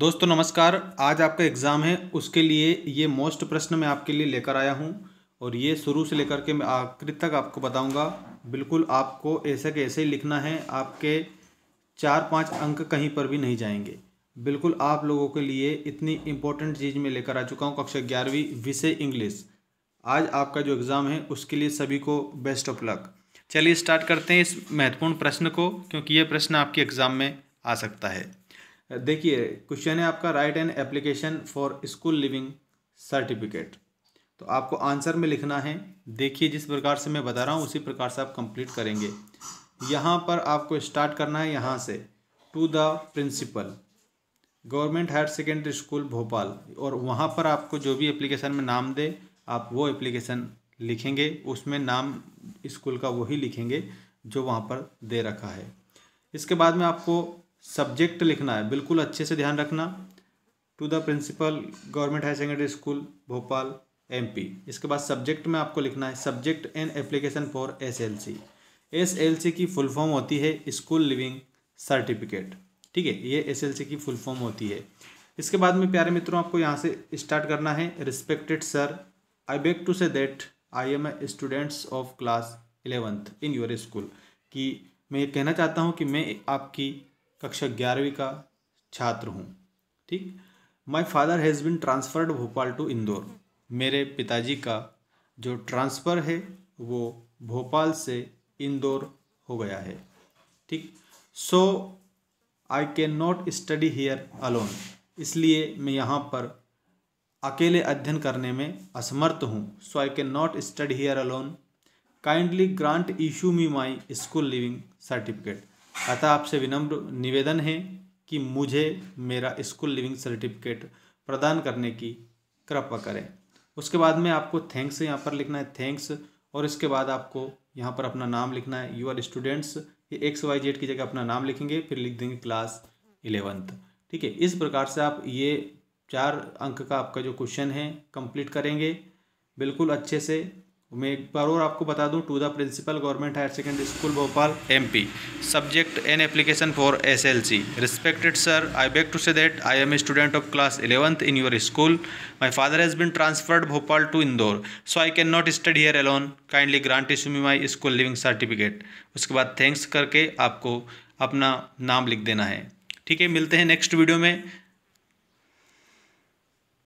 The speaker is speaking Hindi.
दोस्तों नमस्कार आज आपका एग्ज़ाम है उसके लिए ये मोस्ट प्रश्न मैं आपके लिए लेकर आया हूँ और ये शुरू से लेकर के मैं आखिर तक आपको बताऊँगा बिल्कुल आपको ऐसे के ऐसे ही लिखना है आपके चार पाँच अंक कहीं पर भी नहीं जाएंगे बिल्कुल आप लोगों के लिए इतनी इम्पोर्टेंट चीज़ मैं लेकर आ चुका हूँ कक्षा ग्यारहवीं विषय इंग्लिश आज आपका जो एग्ज़ाम है उसके लिए सभी को बेस्ट ऑफ लक चलिए स्टार्ट करते हैं इस महत्वपूर्ण प्रश्न को क्योंकि ये प्रश्न आपके एग्ज़ाम में आ सकता है देखिए क्वेश्चन है आपका write an application for school leaving certificate तो आपको आंसर में लिखना है देखिए जिस प्रकार से मैं बता रहा हूँ उसी प्रकार से आप कंप्लीट करेंगे यहाँ पर आपको स्टार्ट करना है यहाँ से to the principal government higher secondary school Bhopal और वहाँ पर आपको जो भी एप्लीकेशन में नाम दे आप वो एप्लीकेशन लिखेंगे उसमें नाम स्कूल का वही लिखेंगे जो वहाँ पर दे रखा है इसके बाद में आपको सब्जेक्ट लिखना है बिल्कुल अच्छे से ध्यान रखना to the principal government higher secondary school Bhopal MP इसके बाद सब्जेक्ट में आपको लिखना है subject and application for SLC SLC की फुल फॉर्म होती है स्कूल लिविंग सर्टिफिकेट ठीक है ये एसएलसी की फुल फॉर्म होती है इसके बाद में प्यारे मित्रों आपको यहाँ से स्टार्ट करना है respected sir I beg to say that I am a students of class eleventh in your school कि मैं ये कहना चाहता हूँ कि मैं आपकी कक्षा ग्यारहवीं का छात्र हूँ ठीक my father has been transferred Bhopal to Indore मेरे पिताजी का जो ट्रांसफ़र है वो भोपाल से इंदौर हो गया है ठीक so I can not study here alone इसलिए मैं यहाँ पर अकेले अध्ययन करने में असमर्थ हूँ so I can not study here alone kindly grant issue me my school leaving certificate अतः आपसे विनम्र निवेदन है कि मुझे मेरा स्कूल लिविंग सर्टिफिकेट प्रदान करने की कृपा करें उसके बाद में आपको थैंक्स यहाँ पर लिखना है थैंक्स और इसके बाद आपको यहाँ पर अपना नाम लिखना है यू आर स्टूडेंट्स ये एक्स वाई जेड की जगह अपना नाम लिखेंगे फिर लिख देंगे क्लास इलेवंथ ठीक है इस प्रकार से आप ये चार अंक का आपका जो क्वेश्चन है कंप्लीट करेंगे बिल्कुल अच्छे से मैं एक बार और आपको बता दूं to the principal government higher secondary school Bhopal MP subject an application for SLC respected sir I beg to say that I am a student of class eleventh in your school my father has been transferred Bhopal to Indore so I can not study here alone kindly grant issue me my school leaving certificate उसके बाद थैंक्स करके आपको अपना नाम लिख देना है ठीक है मिलते हैं नेक्स्ट वीडियो में